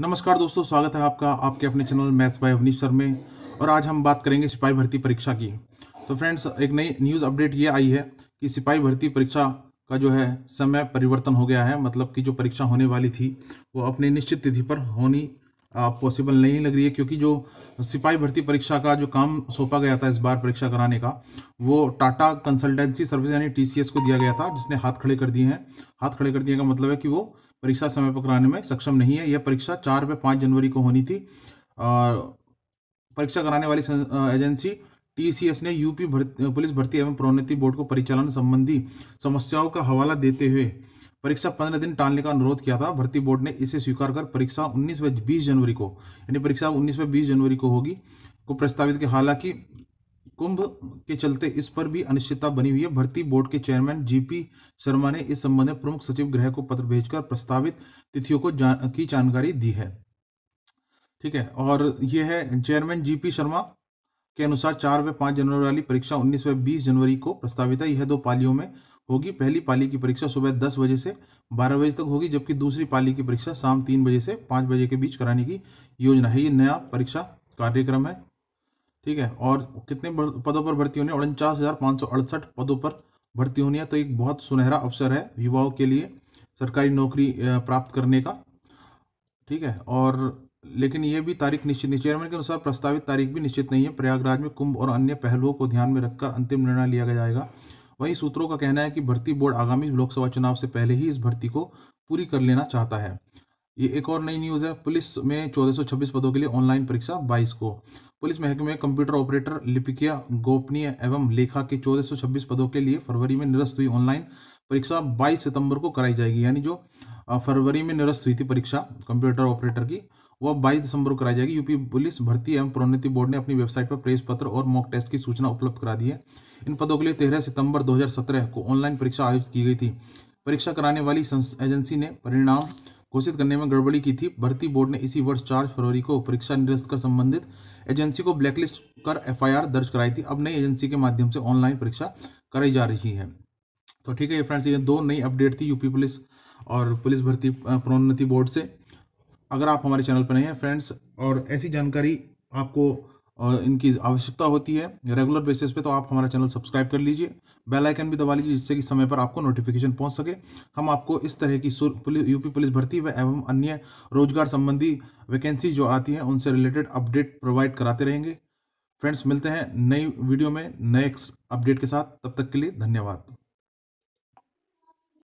नमस्कार दोस्तों स्वागत है आपका आपके अपने channel maths by Avneesh sir में और आज हम बात करेंगे सिपाही भर्ती परीक्षा की तो फ्रेंड्स एक नई न्यूज़ अपडेट ये आई है कि सिपाही भर्ती परीक्षा का जो है समय परिवर्तन हो गया है मतलब कि जो परीक्षा होने वाली थी वो अपनी निश्चित तिथि पर होनी पॉसिबल नहीं लग रही है क्योंकि जो सिपाही भर्ती परीक्षा का जो काम सौंपा गया था इस बार परीक्षा कराने का वो टाटा कंसल्टेंसी सर्विस यानी टीसीएस को दिया गया था जिसने हाथ खड़े कर दिए हैं हाथ खड़े कर दिए का मतलब है कि वो परीक्षा समय पर कराने में सक्षम नहीं है यह परीक्षा चार व पाँच जनवरी को होनी थी परीक्षा कराने वाली एजेंसी टीसीएस ने यूपी भर्ती पुलिस भर्ती एवं प्रोन्नति बोर्ड को परिचालन संबंधी समस्याओं का हवाला देते हुए परीक्षा पंद्रह दिन टालने का अनुरोध किया था भर्ती बोर्ड ने इसे स्वीकार कर परीक्षा उन्नीस व बीस जनवरी को यानी परीक्षा उन्नीस व बीस जनवरी को होगी को प्रस्तावित किया हालांकि कुंभ के चलते इस पर भी अनिश्चितता बनी हुई है भर्ती बोर्ड के चेयरमैन जीपी शर्मा ने इस संबंध में प्रमुख सचिव गृह को पत्र भेजकर प्रस्तावित तिथियों को जान, की जानकारी दी है ठीक है और यह है चेयरमैन जीपी शर्मा के अनुसार चार व पांच जनवरी वाली परीक्षा उन्नीस व बीस जनवरी को प्रस्तावित है यह दो पालियों में होगी पहली पाली की परीक्षा सुबह दस बजे से बारह बजे तक होगी जबकि दूसरी पाली की परीक्षा शाम तीन बजे से पाँच बजे के बीच कराने की योजना है ये नया परीक्षा कार्यक्रम है ठीक है और कितने पदों पर भर्ती होनी है उनचास हज़ार पाँच सौ अड़सठ पदों पर भर्ती होनी है तो एक बहुत सुनहरा अवसर है युवाओं के लिए सरकारी नौकरी प्राप्त करने का ठीक है और लेकिन यह भी तारीख निश्चित नहीं चेयरमैन के अनुसार प्रस्तावित तारीख भी निश्चित नहीं है प्रयागराज में कुंभ और अन्य पहलुओं को ध्यान में रखकर अंतिम निर्णय लिया जाएगा वहीं सूत्रों का कहना है कि भर्ती बोर्ड आगामी लोकसभा चुनाव से पहले ही इस भर्ती को पूरी कर लेना चाहता है ये एक और नई न्यूज़ है पुलिस में 1426 पदों के लिए ऑनलाइन परीक्षा 22 को पुलिस महकमे कंप्यूटर ऑपरेटर लिपिकिया गोपनीय एवं लेखा के 1426 पदों के लिए फरवरी में निरस्त हुई ऑनलाइन परीक्षा 22 सितंबर को कराई जाएगी यानी जो फरवरी में निरस्त हुई थी परीक्षा कंप्यूटर ऑपरेटर की वह बाईस दिसंबर को कराई जाएगी यूपी पुलिस भर्ती एवं प्रोन्नति बोर्ड ने अपनी वेबसाइट पर प्रेस पत्र और मॉक टेस्ट की सूचना उपलब्ध करा दी है इन पदों के लिए तेरह सितंबर दो को ऑनलाइन परीक्षा आयोजित की गई थी परीक्षा कराने वाली एजेंसी ने परिणाम घोषित करने में गड़बड़ी की थी भर्ती बोर्ड ने इसी वर्ष चार फरवरी को परीक्षा निरस्त कर संबंधित एजेंसी को ब्लैकलिस्ट कर एफआईआर दर्ज कराई थी अब नई एजेंसी के माध्यम से ऑनलाइन परीक्षा कराई जा रही है तो ठीक है फ्रेंड्स ये दो नई अपडेट थी यूपी पुलिस और पुलिस भर्ती प्रोन्नति बोर्ड से अगर आप हमारे चैनल पर नहीं हैं फ्रेंड्स और ऐसी जानकारी आपको इनकी आवश्यकता होती है रेगुलर बेसिस पे तो आप हमारा चैनल सब्सक्राइब कर लीजिए बेल आइकन भी दबा लीजिए जिससे कि समय पर आपको नोटिफिकेशन पहुंच सके हम आपको इस तरह की यूपी पुलिस भर्ती व एवं अन्य रोजगार संबंधी वैकेंसी जो आती हैं उनसे रिलेटेड अपडेट प्रोवाइड कराते रहेंगे फ्रेंड्स मिलते हैं नई वीडियो में नए अपडेट के साथ तब तक के लिए धन्यवाद